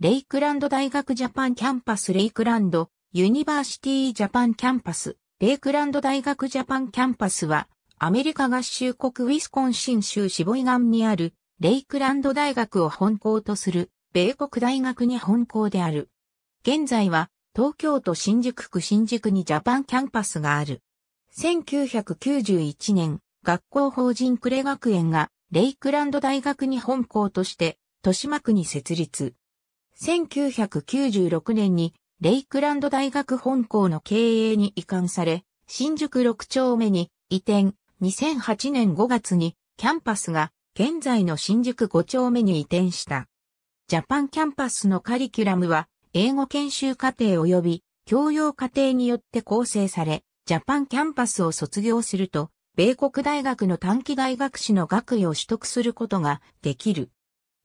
レイクランド大学ジャパンキャンパスレイクランド、ユニバーシティジャパンキャンパス、レイクランド大学ジャパンキャンパスは、アメリカ合衆国ウィスコンシン州シボイガンにある、レイクランド大学を本校とする、米国大学に本校である。現在は、東京都新宿区新宿にジャパンキャンパスがある。1991年、学校法人クレ学園が、レイクランド大学に本校として、豊島区に設立。1996年にレイクランド大学本校の経営に移管され、新宿6丁目に移転、2008年5月にキャンパスが現在の新宿5丁目に移転した。ジャパンキャンパスのカリキュラムは英語研修課程及び教養課程によって構成され、ジャパンキャンパスを卒業すると、米国大学の短期大学士の学位を取得することができる。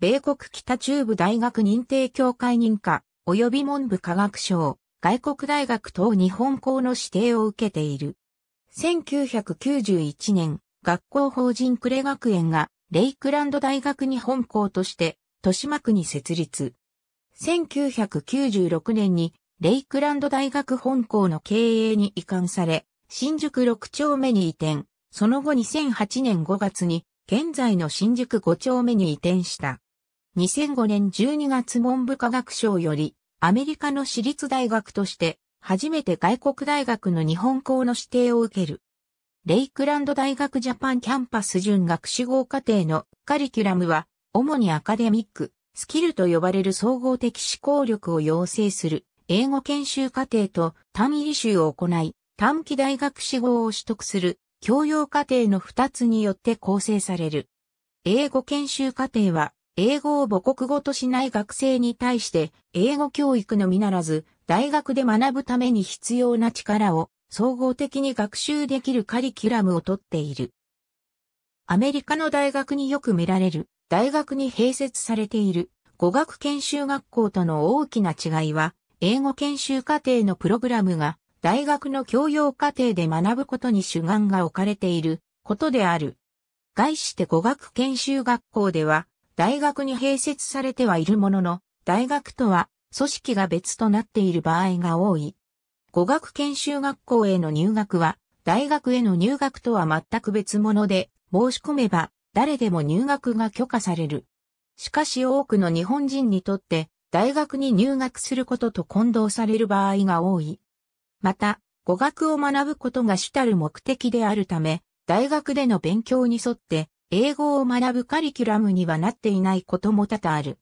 米国北中部大学認定協会認可、及び文部科学省、外国大学等日本校の指定を受けている。1991年、学校法人レ学園が、レイクランド大学日本校として、豊島区に設立。1996年に、レイクランド大学本校の経営に移管され、新宿6丁目に移転、その後2008年5月に、現在の新宿5丁目に移転した。2005年12月文部科学省より、アメリカの私立大学として、初めて外国大学の日本校の指定を受ける。レイクランド大学ジャパンキャンパス準学士号課程のカリキュラムは、主にアカデミック、スキルと呼ばれる総合的思考力を養成する英語研修課程と単位履修を行い、短期大学士号を取得する教養課程の2つによって構成される。英語研修課程は英語を母国語としない学生に対して、英語教育のみならず、大学で学ぶために必要な力を総合的に学習できるカリキュラムをとっている。アメリカの大学によく見られる、大学に併設されている語学研修学校との大きな違いは、英語研修課程のプログラムが大学の教養課程で学ぶことに主眼が置かれていることである。概して語学研修学校では、大学に併設されてはいるものの、大学とは組織が別となっている場合が多い。語学研修学校への入学は、大学への入学とは全く別物で、申し込めば誰でも入学が許可される。しかし多くの日本人にとって、大学に入学することと混同される場合が多い。また、語学を学ぶことが主たる目的であるため、大学での勉強に沿って英語を学ぶカリキュラムにはなっていないことも多々ある。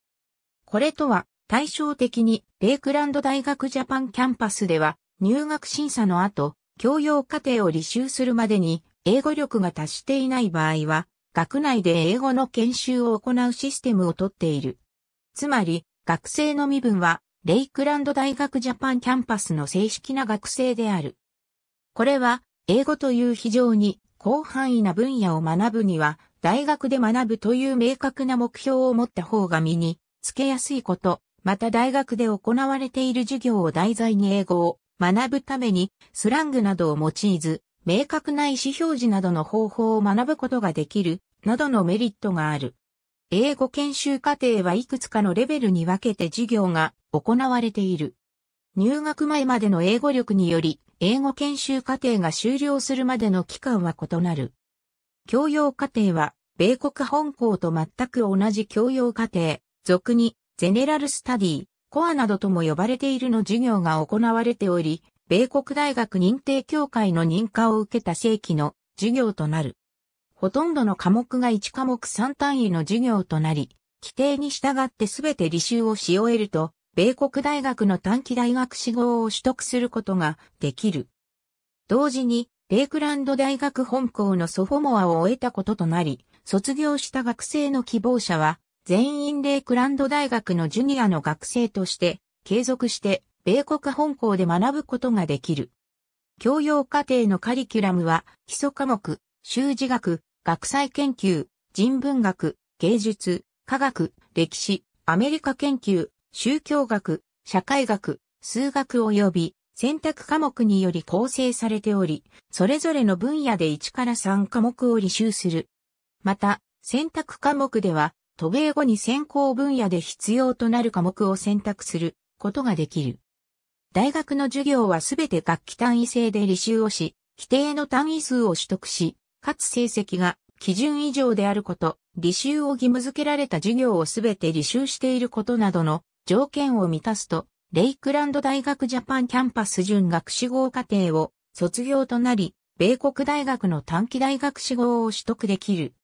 これとは対照的にレイクランド大学ジャパンキャンパスでは入学審査の後、教養課程を履修するまでに英語力が達していない場合は、学内で英語の研修を行うシステムをとっている。つまり、学生の身分は、レイクランド大学ジャパンキャンパスの正式な学生である。これは、英語という非常に広範囲な分野を学ぶには大学で学ぶという明確な目標を持った方が身につけやすいこと、また大学で行われている授業を題材に英語を学ぶためにスラングなどを用いず、明確な意思表示などの方法を学ぶことができる、などのメリットがある。英語研修課程はいくつかのレベルに分けて授業が行われている。入学前までの英語力により、英語研修課程が終了するまでの期間は異なる。教養課程は、米国本校と全く同じ教養課程、俗に、ゼネラルスタディ、コアなどとも呼ばれているの授業が行われており、米国大学認定協会の認可を受けた正規の授業となる。ほとんどの科目が1科目3単位の授業となり、規定に従ってすべて履修をし終えると、米国大学の短期大学志望を取得することができる。同時に、レイクランド大学本校のソフォモアを終えたこととなり、卒業した学生の希望者は、全員レイクランド大学のジュニアの学生として、継続して、米国本校で学ぶことができる。教養課程のカリキュラムは、基礎科目、修辞学、学際研究、人文学、芸術、科学、歴史、アメリカ研究、宗教学、社会学、数学及び選択科目により構成されており、それぞれの分野で1から3科目を履修する。また、選択科目では、渡米後に専攻分野で必要となる科目を選択することができる。大学の授業はすべて学期単位制で履修をし、規定の単位数を取得し、かつ成績が基準以上であること、履修を義務付けられた授業をすべて履修していることなどの条件を満たすと、レイクランド大学ジャパンキャンパス準学士号課程を卒業となり、米国大学の短期大学士号を取得できる。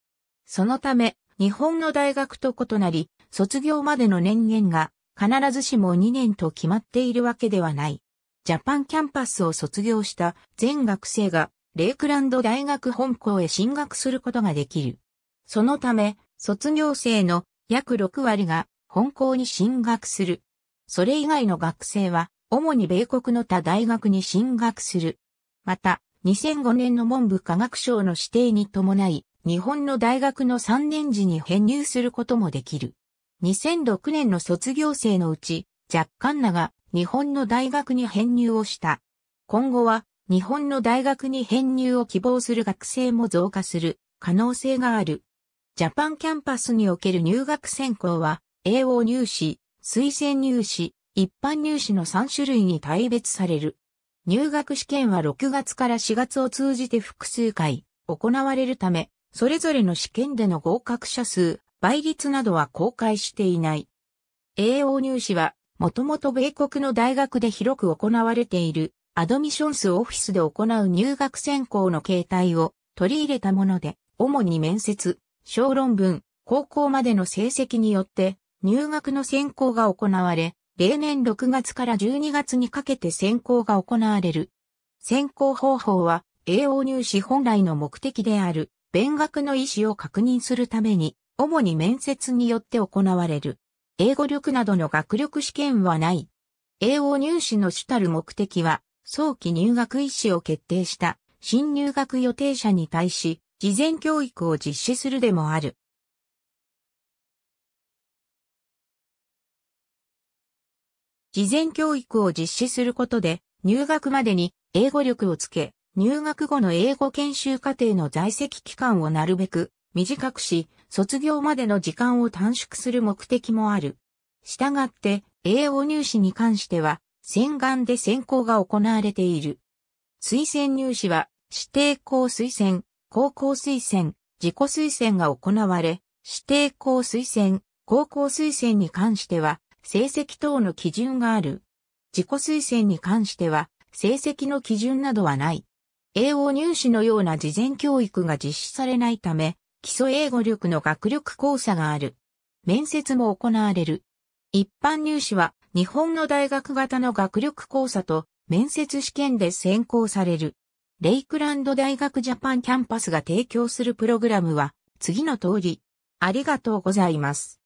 そのため、日本の大学と異なり、卒業までの年限が必ずしも2年と決まっているわけではない。ジャパンキャンパスを卒業した全学生がレイクランド大学本校へ進学することができる。そのため、卒業生の約6割が本校に進学する。それ以外の学生は、主に米国の他大学に進学する。また、2005年の文部科学省の指定に伴い、日本の大学の3年時に編入することもできる。2006年の卒業生のうち、若干なが日本の大学に編入をした。今後は日本の大学に編入を希望する学生も増加する可能性がある。ジャパンキャンパスにおける入学選考は、英語入試、推薦入試、一般入試の3種類に大別される。入学試験は6月から4月を通じて複数回行われるため、それぞれの試験での合格者数、倍率などは公開していない。AO 入試は、もともと米国の大学で広く行われている、アドミションスオフィスで行う入学選考の形態を取り入れたもので、主に面接、小論文、高校までの成績によって入学の選考が行われ、例年6月から12月にかけて選考が行われる。選考方法は、栄養入試本来の目的である、勉学の意思を確認するために、主に面接によって行われる。英語力などの学力試験はない。栄養入試の主たる目的は、早期入学意思を決定した、新入学予定者に対し、事前教育を実施するでもある。事前教育を実施することで、入学までに英語力をつけ、入学後の英語研修課程の在籍期間をなるべく短くし、卒業までの時間を短縮する目的もある。したがって、英語入試に関しては、洗顔で選考が行われている。推薦入試は、指定校推薦、高校推薦、自己推薦が行われ、指定校推薦、高校推薦に関しては、成績等の基準がある。自己推薦に関しては、成績の基準などはない。英語入試のような事前教育が実施されないため、基礎英語力の学力講座がある。面接も行われる。一般入試は日本の大学型の学力講座と面接試験で選考される。レイクランド大学ジャパンキャンパスが提供するプログラムは次の通り。ありがとうございます。